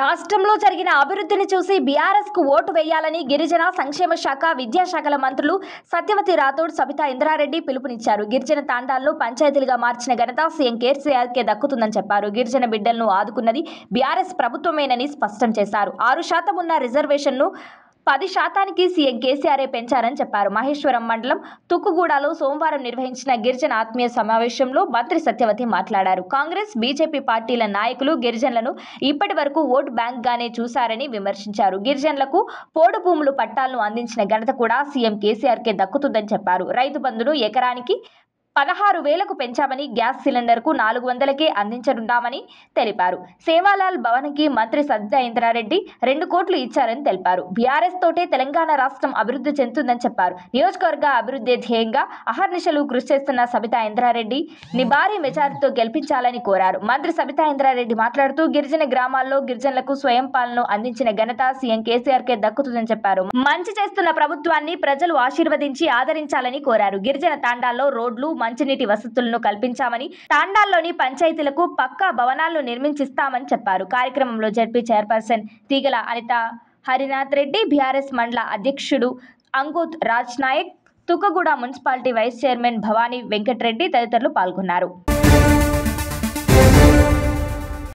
రాష్ట్రంలో జరిగిన అభివృద్ధిని చూసి బీఆర్ఎస్ కు ఓటు వేయాలని గిరిజన సంక్షేమ శాఖ విద్యాశాఖల మంత్రులు సత్యవతి రాథోడ్ సబితా ఇంద్రారెడ్డి పిలుపునిచ్చారు గిరిజన తాండాలను పంచాయతీలుగా మార్చిన ఘనత సీఎం కేసీఆర్ కే దక్కుతుందని చెప్పారు గిరిజన బిడ్డలను ఆదుకున్నది బీఆర్ఎస్ ప్రభుత్వమేనని స్పష్టం చేశారు ఆరు శాతం ఉన్న రిజర్వేషన్ను పది శాతానికి సీఎం కేసీఆరే పెంచారని చెప్పారు మహేశ్వరం మండలం తుక్కుగూడలో సోమవారం నిర్వహించిన గిరిజన ఆత్మీయ సమావేశంలో మంత్రి సత్యవతి మాట్లాడారు కాంగ్రెస్ బీజేపీ పార్టీల నాయకులు గిరిజనులను ఇప్పటి వరకు ఓటు బ్యాంక్ గానే చూశారని విమర్శించారు గిరిజనులకు పోడు భూములు పట్టాలను అందించిన ఘనత కూడా సీఎం కేసీఆర్కే దక్కుతుందని చెప్పారు రైతు బంధును ఎకరానికి పదహారు వేలకు పెంచామని గ్యాస్ సిలిండర్కు నాలుగు వందలకే అందించనున్నామని తెలిపారు సేవాలాల్ భవన్కి మంత్రి సజ్జా ఇంద్రారెడ్డి రెండు కోట్లు ఇచ్చారని తెలిపారు బీఆర్ఎస్ తోటే తెలంగాణ రాష్ట్రం అభివృద్ధి చెందుతుందని చెప్పారు నియోజకవర్గ అభివృద్ధి ధ్యేయంగా అహర్నిశలు కృషి చేస్తున్న సబితా ఇంద్రారెడ్డి నిబారీ మెజారిటీతో గెలిపించాలని కోరారు మంత్రి సబితా ఇంద్రారెడ్డి మాట్లాడుతూ గిరిజన గ్రామాల్లో గిరిజనులకు స్వయం పాలన అందించిన ఘనత సీఎం కేసీఆర్ కే దక్కుతుందని చెప్పారు మంచి చేస్తున్న ప్రభుత్వాన్ని ప్రజలు ఆశీర్వదించి ఆదరించాలని కోరారు గిరిజన తాండాల్లో రోడ్లు మంచినీటి వసతులను కల్పించామని తాండాల్లోని పంచాయతీలకు పక్కా భవనాలను నిర్మించిస్తామని చెప్పారు కార్యక్రమంలో జడ్పీ చైర్పర్సన్ తీగల అనిత హరినాథ్ రెడ్డి బీఆర్ఎస్ మండల అధ్యక్షుడు Angut Raj Nayak Tukaguda municipality vice chairman Bhavani Venkatareddy తదితరులు పాల్గొన్నారు